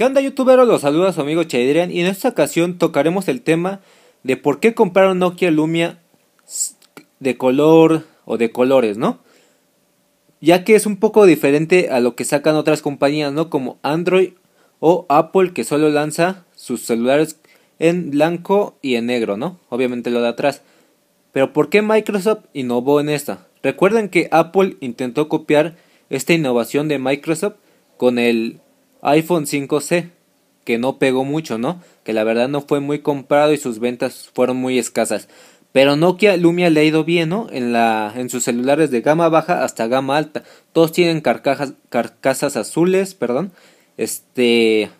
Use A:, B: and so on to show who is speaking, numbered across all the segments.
A: ¿Qué onda youtuberos? Los saluda su amigo Chadrian y en esta ocasión tocaremos el tema de por qué compraron Nokia Lumia de color o de colores, ¿no? Ya que es un poco diferente a lo que sacan otras compañías, ¿no? Como Android o Apple que solo lanza sus celulares en blanco y en negro, ¿no? Obviamente lo de atrás. Pero ¿por qué Microsoft innovó en esta? Recuerden que Apple intentó copiar esta innovación de Microsoft con el iPhone 5C, que no pegó mucho, ¿no? Que la verdad no fue muy comprado y sus ventas fueron muy escasas. Pero Nokia Lumia le ha ido bien, ¿no? En, la, en sus celulares de gama baja hasta gama alta. Todos tienen carcajas, carcasas azules, perdón. Este.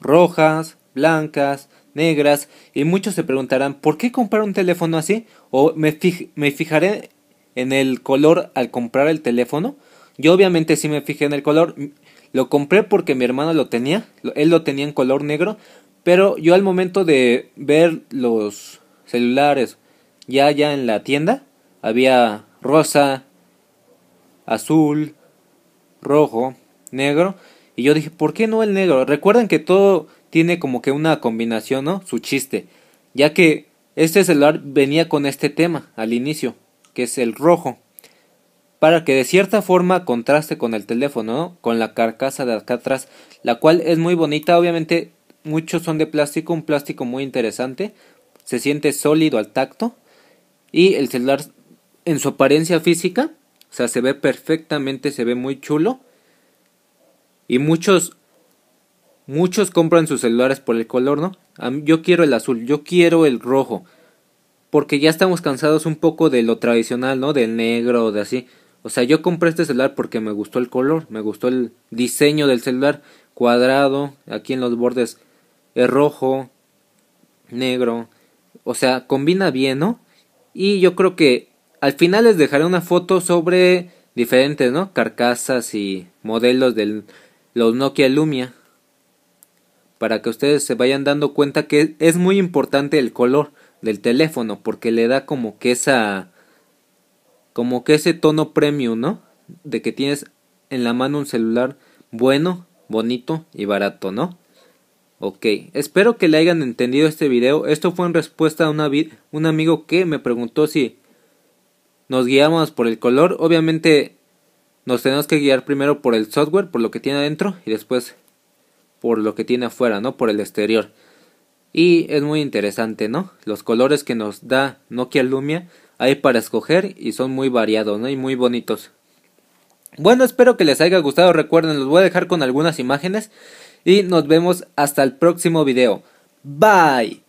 A: rojas, blancas, negras. Y muchos se preguntarán, ¿por qué comprar un teléfono así? O me, me fijaré en el color al comprar el teléfono. Yo obviamente sí me fijé en el color. Lo compré porque mi hermano lo tenía, él lo tenía en color negro, pero yo al momento de ver los celulares ya ya en la tienda, había rosa, azul, rojo, negro, y yo dije, ¿por qué no el negro? Recuerden que todo tiene como que una combinación, ¿no? Su chiste, ya que este celular venía con este tema al inicio, que es el rojo para que de cierta forma contraste con el teléfono, con la carcasa de acá atrás, la cual es muy bonita, obviamente muchos son de plástico, un plástico muy interesante, se siente sólido al tacto y el celular en su apariencia física, o sea, se ve perfectamente, se ve muy chulo y muchos muchos compran sus celulares por el color, ¿no? Yo quiero el azul, yo quiero el rojo, porque ya estamos cansados un poco de lo tradicional, ¿no? Del negro, o de así. O sea, yo compré este celular porque me gustó el color, me gustó el diseño del celular, cuadrado, aquí en los bordes es rojo, negro, o sea, combina bien, ¿no? Y yo creo que al final les dejaré una foto sobre diferentes, ¿no? Carcasas y modelos de los Nokia Lumia. Para que ustedes se vayan dando cuenta que es muy importante el color del teléfono porque le da como que esa como que ese tono premium, ¿no? De que tienes en la mano un celular bueno, bonito y barato, ¿no? Ok, espero que le hayan entendido este video. Esto fue en respuesta a una un amigo que me preguntó si nos guiamos por el color. Obviamente nos tenemos que guiar primero por el software, por lo que tiene adentro y después por lo que tiene afuera, ¿no? Por el exterior. Y es muy interesante, ¿no? Los colores que nos da Nokia Lumia hay para escoger y son muy variados, Y muy bonitos. Bueno, espero que les haya gustado. Recuerden, los voy a dejar con algunas imágenes. Y nos vemos hasta el próximo video. Bye.